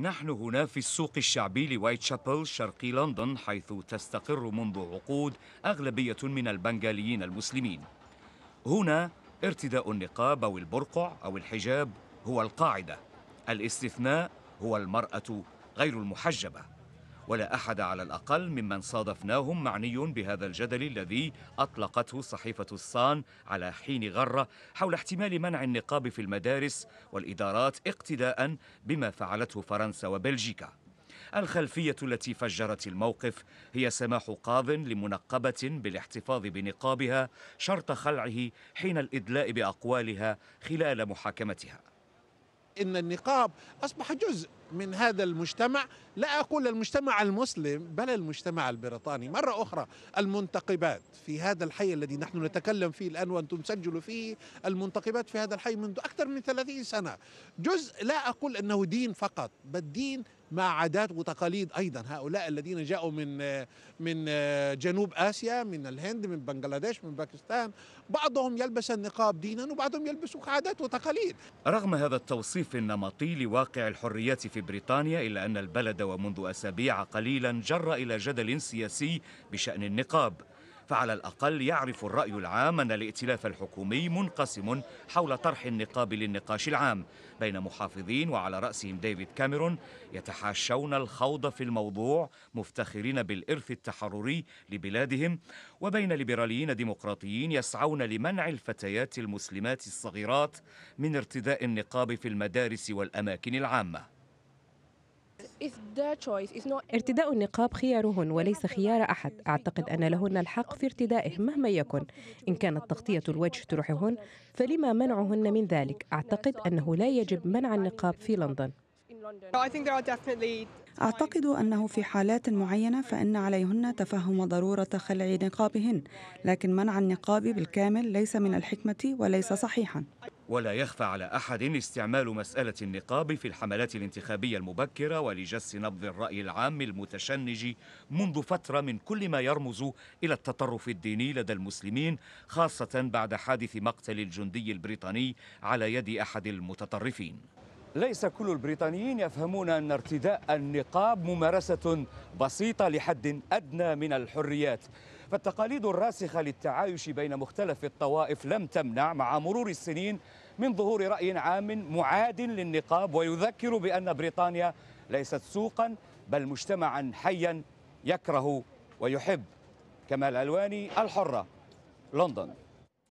نحن هنا في السوق الشعبي لوايت شابل شرقي لندن حيث تستقر منذ عقود أغلبية من البنغاليين المسلمين هنا ارتداء النقاب أو البرقع أو الحجاب هو القاعدة الاستثناء هو المرأة غير المحجبة ولا أحد على الأقل ممن صادفناهم معني بهذا الجدل الذي أطلقته صحيفة الصان على حين غرة حول احتمال منع النقاب في المدارس والإدارات اقتداء بما فعلته فرنسا وبلجيكا الخلفية التي فجرت الموقف هي سماح قاض لمنقبة بالاحتفاظ بنقابها شرط خلعه حين الإدلاء بأقوالها خلال محاكمتها ان النقاب اصبح جزء من هذا المجتمع لا اقول المجتمع المسلم بل المجتمع البريطاني مره اخرى المنتقبات في هذا الحي الذي نحن نتكلم فيه الان وانتم تسجلوا فيه المنتقبات في هذا الحي منذ اكثر من 30 سنه جزء لا اقول انه دين فقط بل دين مع عادات وتقاليد ايضا هؤلاء الذين جاءوا من من جنوب اسيا من الهند من بنغلاديش من باكستان بعضهم يلبس النقاب دينا وبعضهم يلبس عادات وتقاليد رغم هذا التوصيف النمطي لواقع الحريات في بريطانيا الا ان البلد ومنذ اسابيع قليلا جر الى جدل سياسي بشان النقاب فعلى الأقل يعرف الرأي العام أن الائتلاف الحكومي منقسم حول طرح النقاب للنقاش العام بين محافظين وعلى رأسهم ديفيد كاميرون يتحاشون الخوض في الموضوع مفتخرين بالإرث التحرري لبلادهم وبين ليبراليين ديمقراطيين يسعون لمنع الفتيات المسلمات الصغيرات من ارتداء النقاب في المدارس والأماكن العامة ارتداء النقاب خيارهن وليس خيار أحد أعتقد أن لهن الحق في ارتدائه مهما يكن إن كانت تغطية الوجه تروحهن فلما منعهن من ذلك أعتقد أنه لا يجب منع النقاب في لندن أعتقد أنه في حالات معينة فإن عليهن تفهم ضرورة خلع نقابهن، لكن منع النقاب بالكامل ليس من الحكمة وليس صحيحا. ولا يخفى على أحد استعمال مسألة النقاب في الحملات الانتخابية المبكرة ولجس نبض الرأي العام المتشنج منذ فترة من كل ما يرمز إلى التطرف الديني لدى المسلمين خاصة بعد حادث مقتل الجندي البريطاني على يد أحد المتطرفين ليس كل البريطانيين يفهمون أن ارتداء النقاب ممارسة بسيطة لحد أدنى من الحريات فالتقاليد الراسخة للتعايش بين مختلف الطوائف لم تمنع مع مرور السنين من ظهور رأي عام معاد للنقاب ويذكر بأن بريطانيا ليست سوقا بل مجتمعا حيا يكره ويحب كمال الألواني الحرة لندن